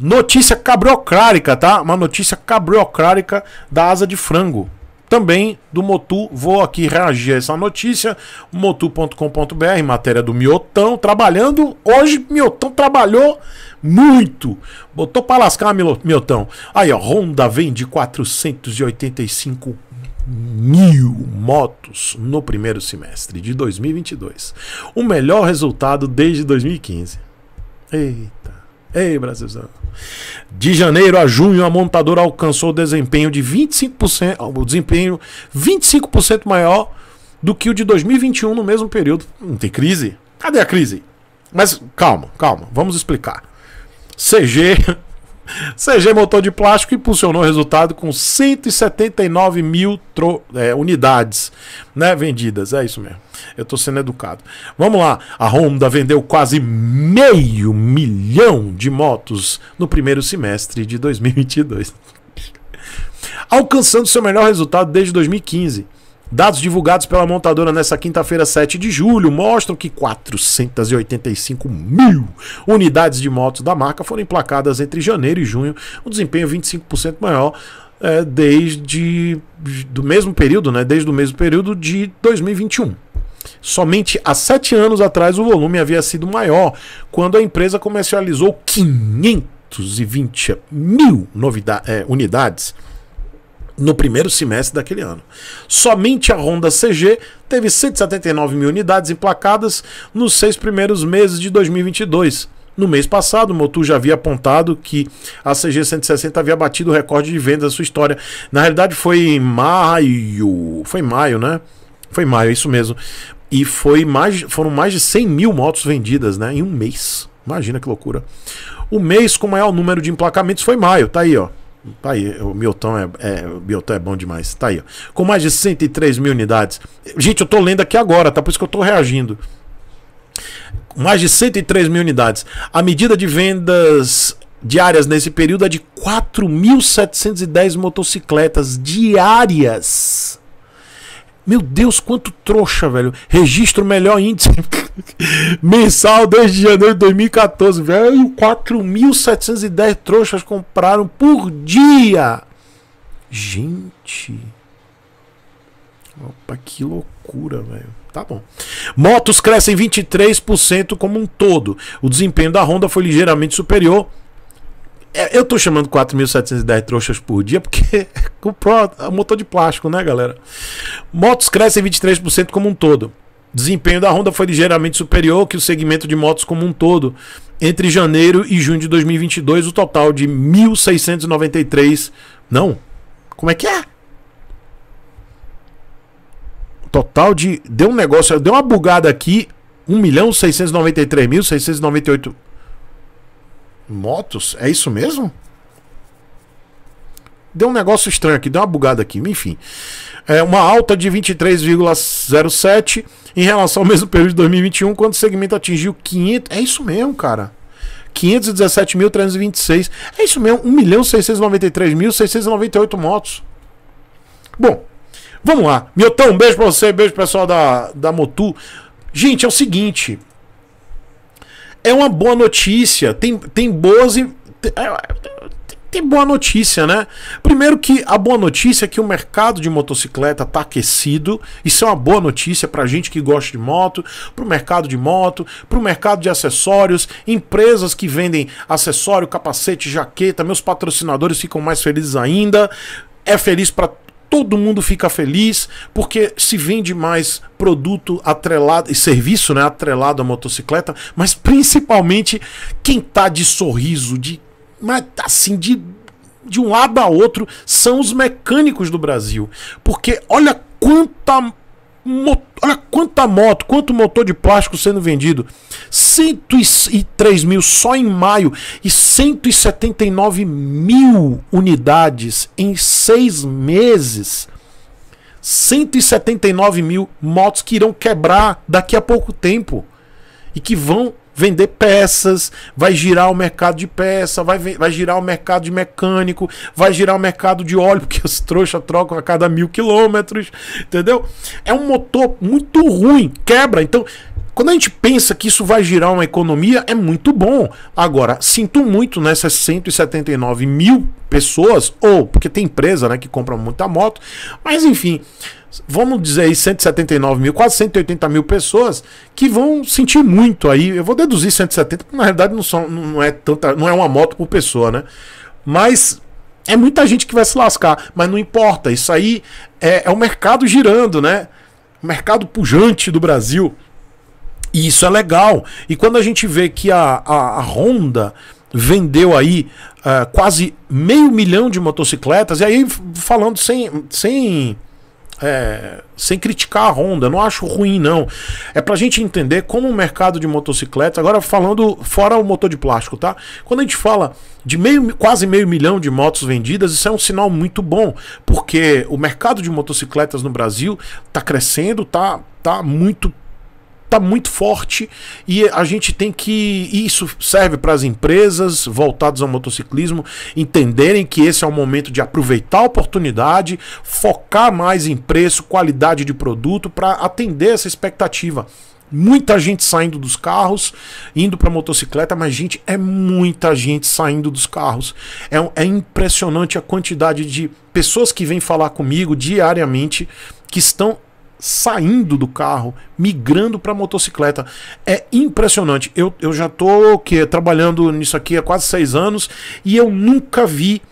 Notícia cabriocrática, tá? Uma notícia cabriocrática da asa de frango. Também do Motu, vou aqui reagir a essa notícia. Motu.com.br, matéria do Miotão, trabalhando. Hoje, Miotão trabalhou muito. Botou pra lascar, Miotão. Aí, ó, Honda vende 485 mil motos no primeiro semestre de 2022. O melhor resultado desde 2015. Eita. Ei, Brasilzão. De janeiro a junho, a montadora alcançou o desempenho de 25%, ah, o desempenho 25% maior do que o de 2021 no mesmo período. Não tem crise? Cadê a crise? Mas calma, calma, vamos explicar. CG CG motor de plástico impulsionou o resultado com 179 mil é, unidades né, vendidas. É isso mesmo. Eu estou sendo educado. Vamos lá. A Honda vendeu quase meio milhão de motos no primeiro semestre de 2022, alcançando seu melhor resultado desde 2015. Dados divulgados pela montadora nesta quinta-feira, 7 de julho, mostram que 485 mil unidades de motos da marca foram emplacadas entre janeiro e junho, um desempenho 25% maior é, desde do mesmo período, né, desde o mesmo período de 2021. Somente há sete anos atrás o volume havia sido maior, quando a empresa comercializou 520 mil é, unidades no primeiro semestre daquele ano. Somente a Honda CG teve 179 mil unidades emplacadas nos seis primeiros meses de 2022. No mês passado, o Motul já havia apontado que a CG 160 havia batido o recorde de vendas da sua história. Na realidade, foi em maio. Foi em maio, né? Foi em maio, é isso mesmo. E foi mais, foram mais de 100 mil motos vendidas né, em um mês. Imagina que loucura. O mês com maior número de emplacamentos foi maio, tá aí, ó. Tá aí, o Milton é, é, o Milton é bom demais. Tá aí, ó. Com mais de 103 mil unidades. Gente, eu tô lendo aqui agora, tá? Por isso que eu tô reagindo. Mais de 103 mil unidades. A medida de vendas diárias nesse período é de 4.710 motocicletas diárias. Meu Deus, quanto trouxa, velho. Registro melhor índice mensal desde janeiro de 2014, velho. 4.710 trouxas compraram por dia. Gente. Opa, que loucura, velho. Tá bom. Motos crescem 23% como um todo. O desempenho da Honda foi ligeiramente superior. É, eu tô chamando 4.710 trouxas por dia porque comprou motor de plástico, né, galera? Motos crescem 23% como um todo. Desempenho da Honda foi ligeiramente superior que o segmento de motos como um todo. Entre janeiro e junho de 2022, o total de 1.693. Não? Como é que é? Total de. Deu um negócio, deu uma bugada aqui. 1.693.698 motos? É isso mesmo? Deu um negócio estranho aqui, deu uma bugada aqui, enfim é, uma alta de 23,07 em relação ao mesmo período de 2021, quando o segmento atingiu 500. É isso mesmo, cara. 517.326. É isso mesmo, 1.693.698 motos. Bom, vamos lá. Milton, um beijo pra você, beijo pessoal da, da Motu. Gente, é o seguinte. É uma boa notícia. Tem, tem boas. Tem, é, tem boa notícia, né? Primeiro que a boa notícia é que o mercado de motocicleta tá aquecido. Isso é uma boa notícia pra gente que gosta de moto, pro mercado de moto, pro mercado de acessórios, empresas que vendem acessório, capacete, jaqueta. Meus patrocinadores ficam mais felizes ainda. É feliz para todo mundo fica feliz porque se vende mais produto atrelado e serviço, né, atrelado à motocicleta, mas principalmente quem tá de sorriso, de mas assim, de, de um lado a outro, são os mecânicos do Brasil. Porque olha quanta. Olha quanta moto, quanto motor de plástico sendo vendido. 103 mil só em maio e 179 mil unidades em seis meses. 179 mil motos que irão quebrar daqui a pouco tempo e que vão vender peças, vai girar o mercado de peça, vai, vai girar o mercado de mecânico, vai girar o mercado de óleo, porque os trouxas trocam a cada mil quilômetros, entendeu? É um motor muito ruim, quebra. Então, quando a gente pensa que isso vai girar uma economia, é muito bom. Agora, sinto muito nessas 179 mil pessoas, ou porque tem empresa né, que compra muita moto, mas enfim vamos dizer aí, 179 mil, quase 180 mil pessoas que vão sentir muito aí. Eu vou deduzir 170, porque na realidade não, são, não é tanta, não é uma moto por pessoa, né? Mas é muita gente que vai se lascar, mas não importa. Isso aí é, é o mercado girando, né? O mercado pujante do Brasil. E isso é legal. E quando a gente vê que a, a, a Honda vendeu aí uh, quase meio milhão de motocicletas, e aí falando sem, sem é, sem criticar a Honda, não acho ruim não. É pra gente entender como o mercado de motocicletas, agora falando fora o motor de plástico, tá? Quando a gente fala de meio, quase meio milhão de motos vendidas, isso é um sinal muito bom, porque o mercado de motocicletas no Brasil tá crescendo, tá, tá muito tá muito forte e a gente tem que isso serve para as empresas voltadas ao motociclismo entenderem que esse é o momento de aproveitar a oportunidade, focar mais em preço, qualidade de produto para atender essa expectativa. Muita gente saindo dos carros, indo para motocicleta, mas gente, é muita gente saindo dos carros. É, é impressionante a quantidade de pessoas que vêm falar comigo diariamente que estão saindo do carro, migrando para motocicleta. É impressionante. Eu, eu já tô que, trabalhando nisso aqui há quase seis anos e eu nunca vi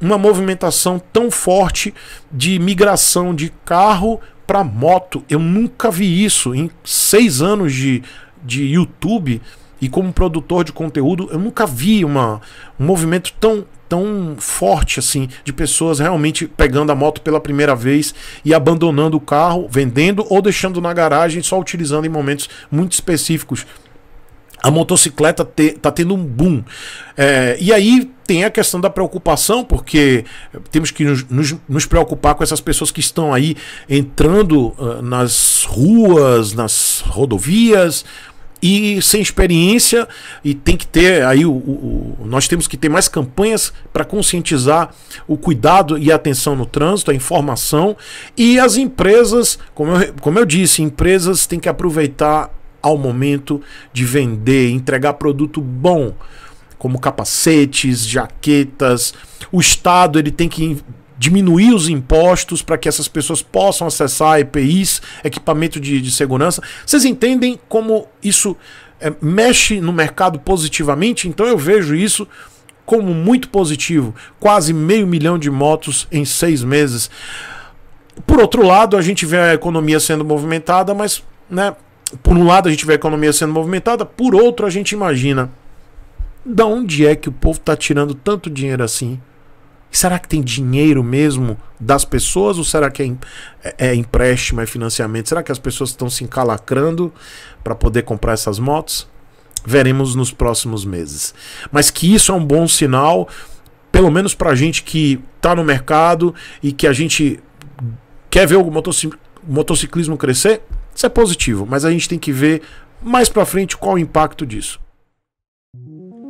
uma movimentação tão forte de migração de carro para moto. Eu nunca vi isso em seis anos de, de YouTube e como produtor de conteúdo. Eu nunca vi uma, um movimento tão tão forte assim de pessoas realmente pegando a moto pela primeira vez e abandonando o carro, vendendo ou deixando na garagem, só utilizando em momentos muito específicos. A motocicleta te, tá tendo um boom. É, e aí tem a questão da preocupação, porque temos que nos, nos, nos preocupar com essas pessoas que estão aí entrando uh, nas ruas, nas rodovias, e sem experiência e tem que ter aí o, o nós temos que ter mais campanhas para conscientizar o cuidado e a atenção no trânsito, a informação e as empresas, como eu, como eu disse, empresas têm que aproveitar ao momento de vender, entregar produto bom, como capacetes, jaquetas. O Estado ele tem que diminuir os impostos para que essas pessoas possam acessar EPIs, equipamento de, de segurança. Vocês entendem como isso é, mexe no mercado positivamente? Então eu vejo isso como muito positivo. Quase meio milhão de motos em seis meses. Por outro lado, a gente vê a economia sendo movimentada, mas, né? Por um lado, a gente vê a economia sendo movimentada, por outro, a gente imagina da onde é que o povo está tirando tanto dinheiro assim Será que tem dinheiro mesmo das pessoas ou será que é, é, é, empréstimo, é financiamento? Será que as pessoas estão se encalacrando para poder comprar essas motos? Veremos nos próximos meses. Mas que isso é um bom sinal, pelo menos para a gente que está no mercado e que a gente quer ver o motociclismo crescer, isso é positivo, mas a gente tem que ver mais para frente qual o impacto disso.